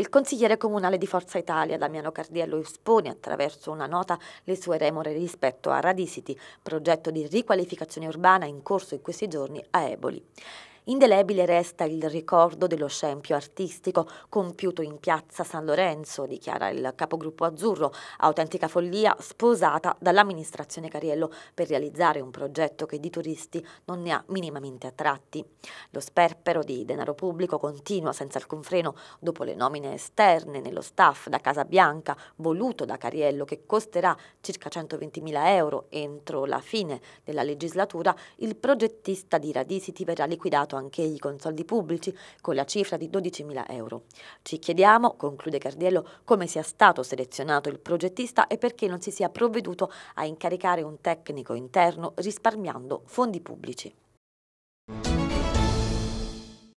Il consigliere comunale di Forza Italia, Damiano Cardiello, espone attraverso una nota le sue remore rispetto a Radicity, progetto di riqualificazione urbana in corso in questi giorni a Eboli. Indelebile resta il ricordo dello scempio artistico compiuto in piazza San Lorenzo, dichiara il capogruppo azzurro, autentica follia sposata dall'amministrazione Cariello per realizzare un progetto che di turisti non ne ha minimamente attratti. Lo sperpero di denaro pubblico continua senza alcun freno dopo le nomine esterne nello staff da Casa Bianca voluto da Cariello che costerà circa 120.000 euro entro la fine della legislatura, il progettista di Radisi ti verrà liquidato anch'egli con soldi pubblici, con la cifra di 12.000 euro. Ci chiediamo, conclude Cardiello, come sia stato selezionato il progettista e perché non si sia provveduto a incaricare un tecnico interno risparmiando fondi pubblici.